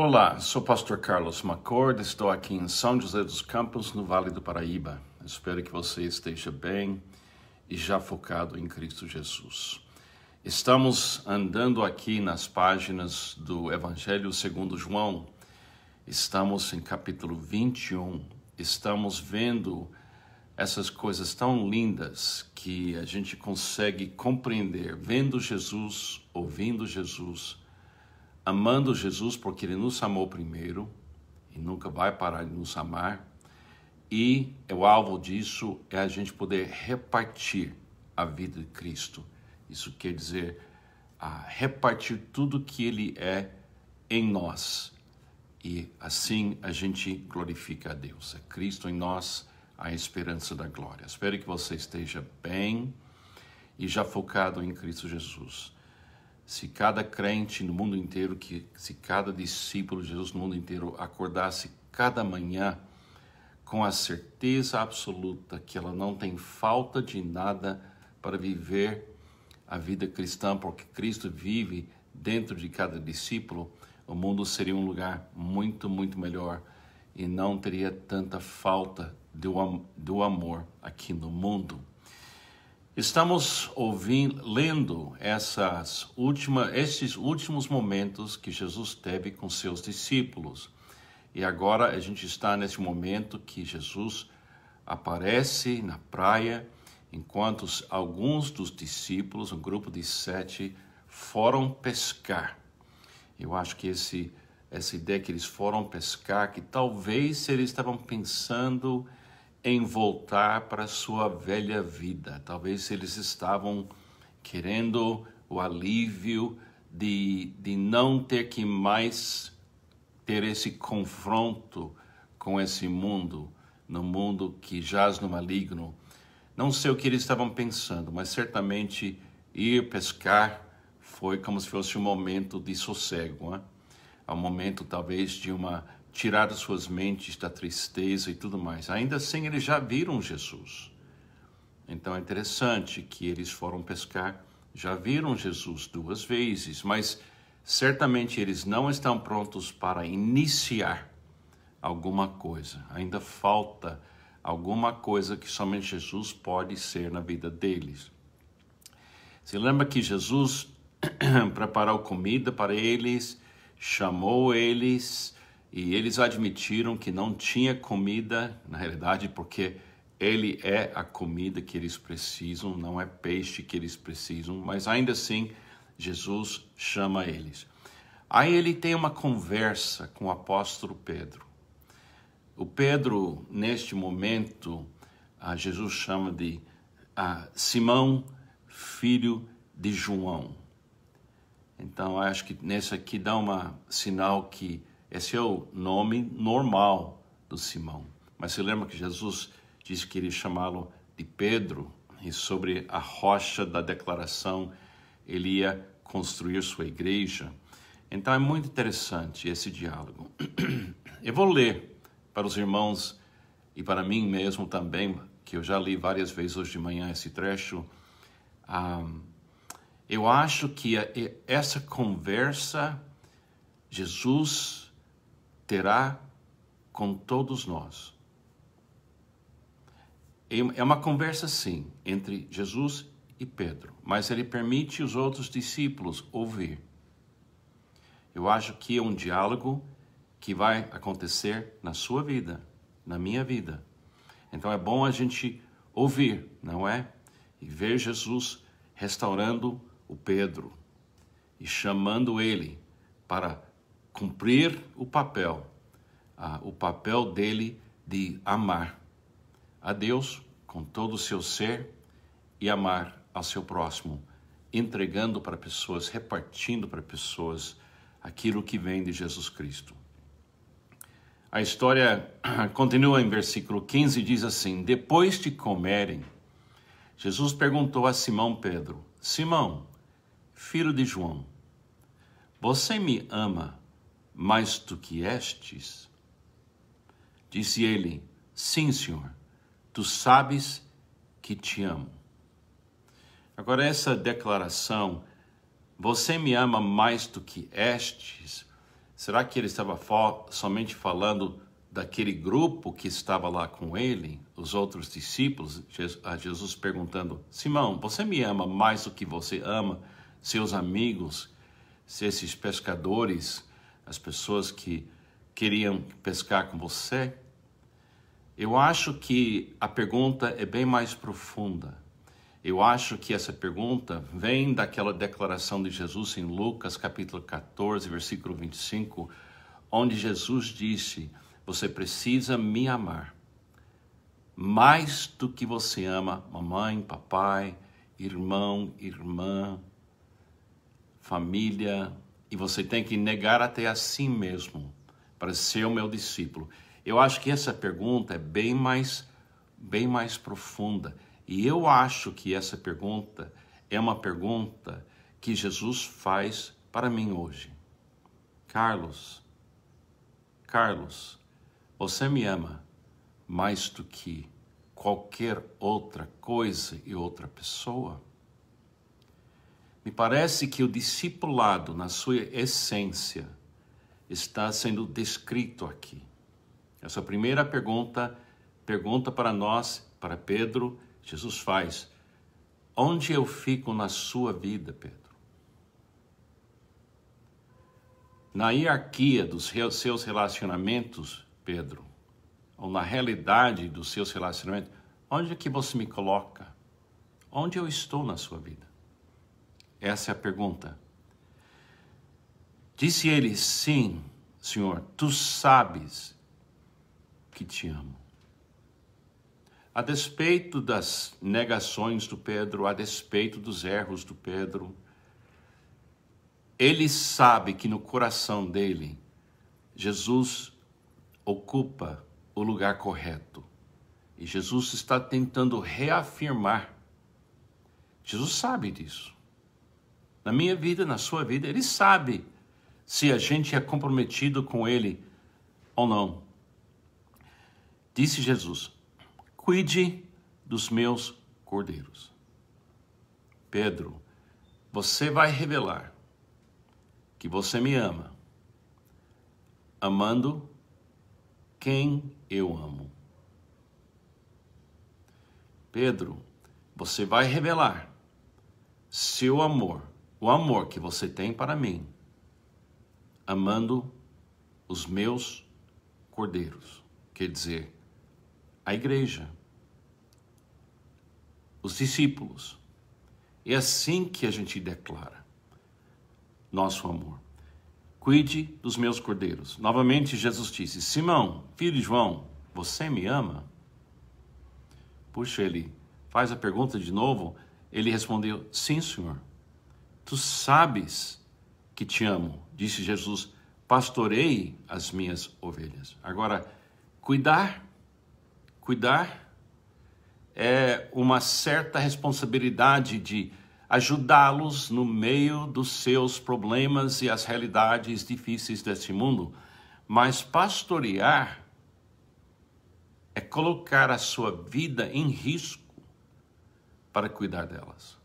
Olá, sou o pastor Carlos Macorda, estou aqui em São José dos Campos, no Vale do Paraíba. Espero que você esteja bem e já focado em Cristo Jesus. Estamos andando aqui nas páginas do Evangelho segundo João. Estamos em capítulo 21. Estamos vendo essas coisas tão lindas que a gente consegue compreender vendo Jesus, ouvindo Jesus amando Jesus porque ele nos amou primeiro e nunca vai parar de nos amar. E é o alvo disso é a gente poder repartir a vida de Cristo. Isso quer dizer a repartir tudo que ele é em nós. E assim a gente glorifica a Deus. É Cristo em nós a esperança da glória. Espero que você esteja bem e já focado em Cristo Jesus se cada crente no mundo inteiro, que se cada discípulo de Jesus no mundo inteiro acordasse cada manhã com a certeza absoluta que ela não tem falta de nada para viver a vida cristã, porque Cristo vive dentro de cada discípulo, o mundo seria um lugar muito, muito melhor e não teria tanta falta do, do amor aqui no mundo. Estamos ouvindo, lendo essas última, esses últimos momentos que Jesus teve com seus discípulos. E agora a gente está nesse momento que Jesus aparece na praia, enquanto alguns dos discípulos, um grupo de sete, foram pescar. Eu acho que esse, essa ideia que eles foram pescar, que talvez eles estavam pensando em voltar para sua velha vida. Talvez eles estavam querendo o alívio de, de não ter que mais ter esse confronto com esse mundo, no mundo que jaz no maligno. Não sei o que eles estavam pensando, mas certamente ir pescar foi como se fosse um momento de sossego, né? É um momento talvez de uma tirar as suas mentes da tristeza e tudo mais. Ainda assim, eles já viram Jesus. Então é interessante que eles foram pescar, já viram Jesus duas vezes, mas certamente eles não estão prontos para iniciar alguma coisa. Ainda falta alguma coisa que somente Jesus pode ser na vida deles. Se lembra que Jesus preparou comida para eles, chamou eles, e eles admitiram que não tinha comida, na realidade, porque ele é a comida que eles precisam, não é peixe que eles precisam, mas ainda assim Jesus chama eles. Aí ele tem uma conversa com o apóstolo Pedro. O Pedro, neste momento, ah, Jesus chama de ah, Simão, filho de João. Então, acho que nesse aqui dá um sinal que esse é o nome normal do Simão. Mas se lembra que Jesus disse que iria chamá-lo de Pedro e sobre a rocha da declaração ele ia construir sua igreja. Então é muito interessante esse diálogo. Eu vou ler para os irmãos e para mim mesmo também, que eu já li várias vezes hoje de manhã esse trecho. Um, ah, eu acho que é, é, essa conversa, Jesus terá com todos nós. É uma conversa, sim, entre Jesus e Pedro, mas ele permite os outros discípulos ouvir. Eu acho que é um diálogo que vai acontecer na sua vida, na minha vida. Então é bom a gente ouvir, não é? E ver Jesus restaurando o Pedro e chamando ele para cumprir o papel, ah, o papel dele de amar a Deus com todo o seu ser e amar ao seu próximo, entregando para pessoas, repartindo para pessoas aquilo que vem de Jesus Cristo. A história continua em versículo 15 diz assim: Depois de comerem, Jesus perguntou a Simão Pedro: Simão, filho de João, você me ama mais do que estes? Disse ele: Sim, senhor, tu sabes que te amo. Agora, essa declaração, você me ama mais do que estes, será que ele estava somente falando daquele grupo que estava lá com ele, os outros discípulos? A Jesus perguntando: Simão, você me ama mais do que você ama seus amigos, se esses pescadores? as pessoas que queriam pescar com você. Eu acho que a pergunta é bem mais profunda. Eu acho que essa pergunta vem daquela declaração de Jesus em Lucas capítulo 14, versículo 25, onde Jesus disse: Você precisa me amar mais do que você ama mamãe, papai, irmão, irmã, família, e você tem que negar até a si mesmo para ser o meu discípulo. Eu acho que essa pergunta é bem mais bem mais profunda. E eu acho que essa pergunta é uma pergunta que Jesus faz para mim hoje. Carlos, Carlos, você me ama mais do que qualquer outra coisa e outra pessoa? Me parece que o discipulado, na sua essência, está sendo descrito aqui. Essa primeira pergunta, pergunta para nós, para Pedro, Jesus faz: Onde eu fico na sua vida, Pedro? Na hierarquia dos seus relacionamentos, Pedro, ou na realidade dos seus relacionamentos, onde é que você me coloca? Onde eu estou na sua vida? Essa é a pergunta. Disse ele: Sim, Senhor, tu sabes que te amo. A despeito das negações do Pedro, a despeito dos erros do Pedro, ele sabe que no coração dele, Jesus ocupa o lugar correto. E Jesus está tentando reafirmar. Jesus sabe disso na minha vida, na sua vida, ele sabe se a gente é comprometido com ele ou não. Disse Jesus: Cuide dos meus cordeiros. Pedro, você vai revelar que você me ama, amando quem eu amo. Pedro, você vai revelar seu amor o amor que você tem para mim, amando os meus cordeiros, quer dizer, a igreja, os discípulos. É assim que a gente declara nosso amor. Cuide dos meus cordeiros. Novamente, Jesus disse: Simão, filho de João, você me ama? Puxa, ele faz a pergunta de novo. Ele respondeu: Sim, senhor. Tu sabes que te amo, disse Jesus. Pastorei as minhas ovelhas. Agora, cuidar, cuidar é uma certa responsabilidade de ajudá-los no meio dos seus problemas e as realidades difíceis deste mundo. Mas pastorear é colocar a sua vida em risco para cuidar delas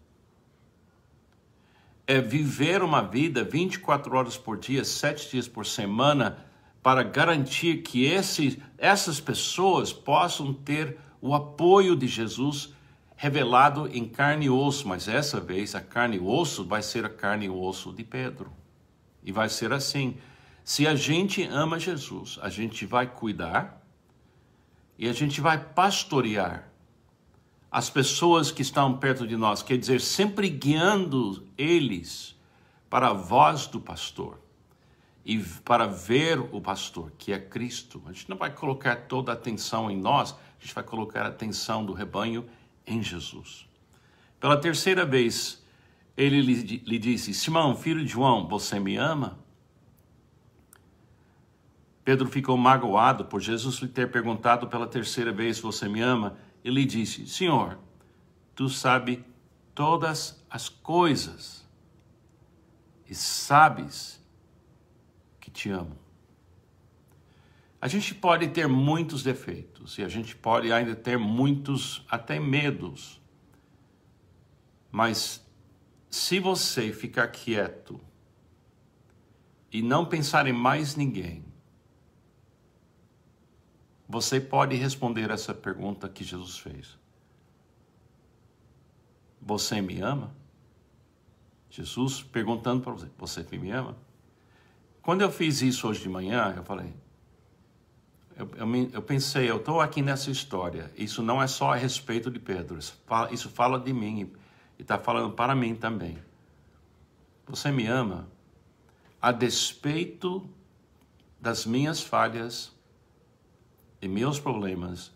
é viver uma vida 24 horas por dia, 7 dias por semana, para garantir que esse, essas pessoas possam ter o apoio de Jesus revelado em carne e osso, mas essa vez a carne e osso vai ser a carne e osso de Pedro. E vai ser assim: se a gente ama Jesus, a gente vai cuidar e a gente vai pastorear as pessoas que estão perto de nós, quer dizer, sempre guiando eles para a voz do pastor e para ver o pastor, que é Cristo. A gente não vai colocar toda a atenção em nós, a gente vai colocar a atenção do rebanho em Jesus. Pela terceira vez, ele lhe, lhe disse: Simão, filho de João, você me ama? Pedro ficou magoado por Jesus lhe ter perguntado pela terceira vez: Você me ama? e lhe disse: Senhor, tu sabe todas as coisas e sabes que te amo. A gente pode ter muitos defeitos e a gente pode ainda ter muitos até medos. Mas se você ficar quieto e não pensar em mais ninguém, você pode responder essa pergunta que Jesus fez: Você me ama? Jesus perguntando para você: Você me ama? Quando eu fiz isso hoje de manhã, eu falei: eu, eu, eu pensei, eu estou aqui nessa história. Isso não é só a respeito de Pedro. Isso fala, isso fala de mim e está falando para mim também. Você me ama a despeito das minhas falhas, e meus problemas,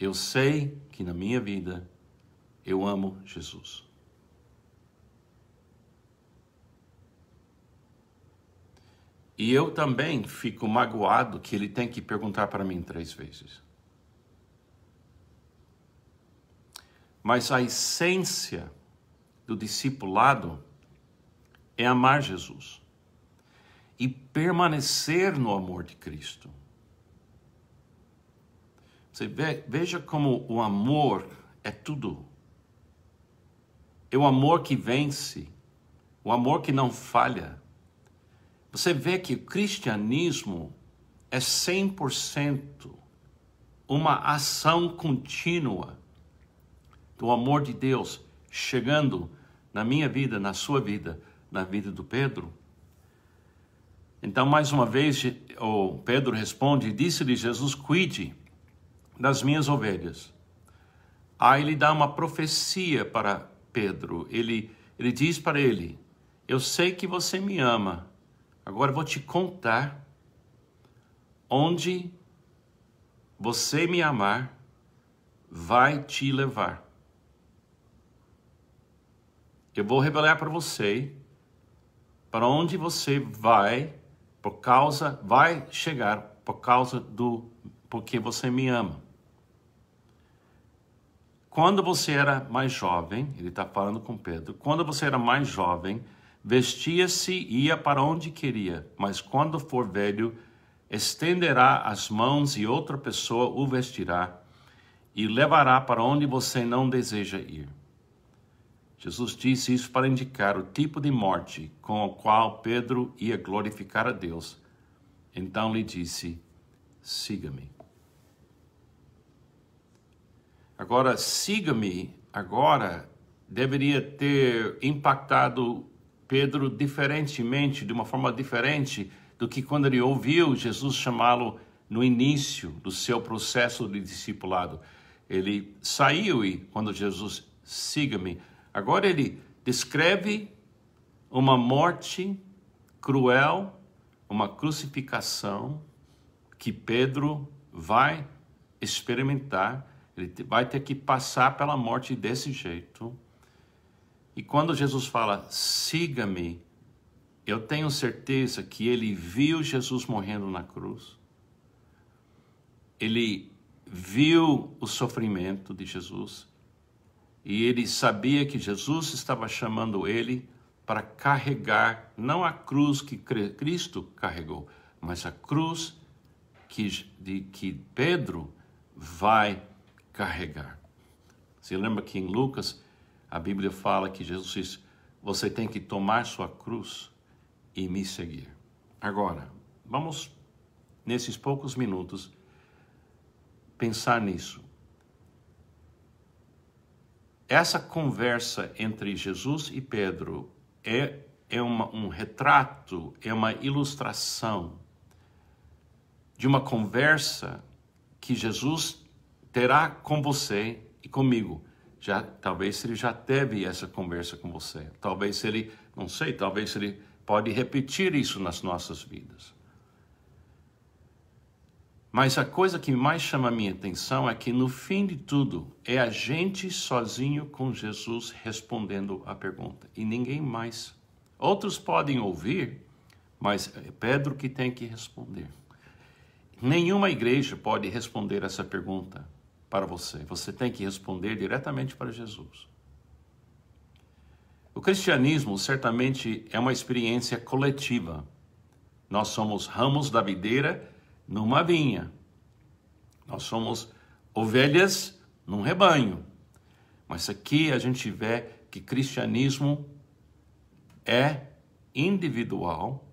eu sei que na minha vida eu amo Jesus. E eu também fico magoado que ele tem que perguntar para mim três vezes. Mas a essência do discipulado é amar Jesus e permanecer no amor de Cristo. Você vê, veja como o amor é tudo. É o amor que vence, o amor que não falha. Você vê que o cristianismo é 100% uma ação contínua do amor de Deus chegando na minha vida, na sua vida, na vida do Pedro. Então, mais uma vez, o Pedro responde: Disse-lhe Jesus, cuide das minhas ovelhas. Aí ele dá uma profecia para Pedro. Ele, ele diz para ele: Eu sei que você me ama. Agora vou te contar onde você me amar vai te levar. Eu vou revelar para você para onde você vai por causa vai chegar por causa do porque você me ama. Quando você era mais jovem, ele está falando com Pedro, quando você era mais jovem, vestia-se e ia para onde queria, mas quando for velho, estenderá as mãos e outra pessoa o vestirá e levará para onde você não deseja ir. Jesus disse isso para indicar o tipo de morte com o qual Pedro ia glorificar a Deus. Então lhe disse: Siga-me. Agora, siga-me, agora, deveria ter impactado Pedro diferentemente, de uma forma diferente do que quando ele ouviu Jesus chamá-lo no início do seu processo de discipulado. Ele saiu e, quando Jesus, siga-me, agora ele descreve uma morte cruel, uma crucificação que Pedro vai experimentar ele vai ter que passar pela morte desse jeito. E quando Jesus fala, siga-me, eu tenho certeza que ele viu Jesus morrendo na cruz. Ele viu o sofrimento de Jesus. E ele sabia que Jesus estava chamando ele para carregar não a cruz que Cristo carregou, mas a cruz que, de que Pedro vai carregar. Se lembra que em Lucas a Bíblia fala que Jesus diz: Você tem que tomar sua cruz e me seguir. Agora, vamos, nesses poucos minutos, pensar nisso. Essa conversa entre Jesus e Pedro é, é uma, um retrato, é uma ilustração de uma conversa que Jesus terá com você e comigo. Já, talvez ele já teve essa conversa com você. Talvez ele, não sei, talvez ele pode repetir isso nas nossas vidas. Mas a coisa que mais chama a minha atenção é que no fim de tudo é a gente sozinho com Jesus respondendo a pergunta e ninguém mais. Outros podem ouvir, mas é Pedro que tem que responder. Nenhuma igreja pode responder essa pergunta para você. Você tem que responder diretamente para Jesus. O cristianismo certamente é uma experiência coletiva. Nós somos ramos da videira numa vinha. Nós somos ovelhas num rebanho. Mas aqui a gente vê que cristianismo é individual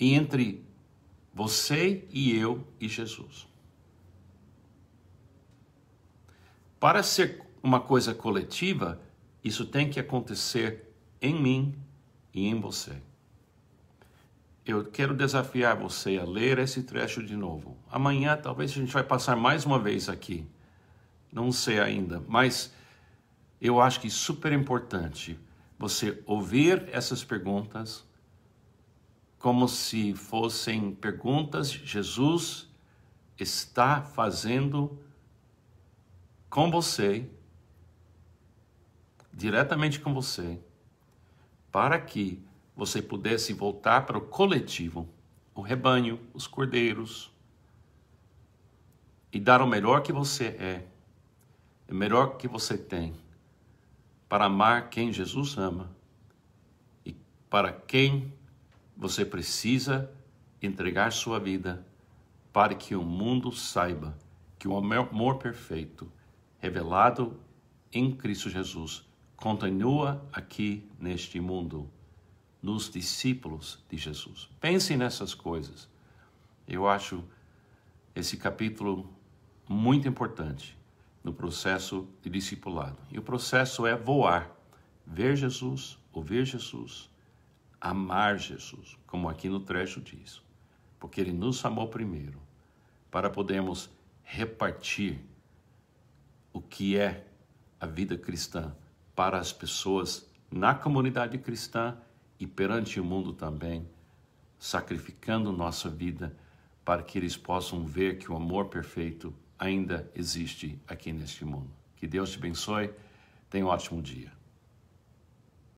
e entre você e eu e Jesus. Para ser uma coisa coletiva, isso tem que acontecer em mim e em você. Eu quero desafiar você a ler esse trecho de novo. Amanhã talvez a gente vai passar mais uma vez aqui. Não sei ainda, mas eu acho que é super importante você ouvir essas perguntas como se fossem perguntas Jesus está fazendo com você, diretamente com você, para que você pudesse voltar para o coletivo, o rebanho, os cordeiros, e dar o melhor que você é, o melhor que você tem, para amar quem Jesus ama e para quem você precisa entregar sua vida para que o mundo saiba que o amor perfeito revelado em Cristo Jesus, continua aqui neste mundo, nos discípulos de Jesus. Pensem nessas coisas. Eu acho esse capítulo muito importante no processo de discipulado. E o processo é voar, ver Jesus, ouvir Jesus, amar Jesus, como aqui no trecho diz, porque ele nos amou primeiro, para podermos repartir o que é a vida cristã para as pessoas na comunidade cristã e perante o mundo também, sacrificando nossa vida para que eles possam ver que o amor perfeito ainda existe aqui neste mundo. Que Deus te abençoe. Tenha um ótimo dia.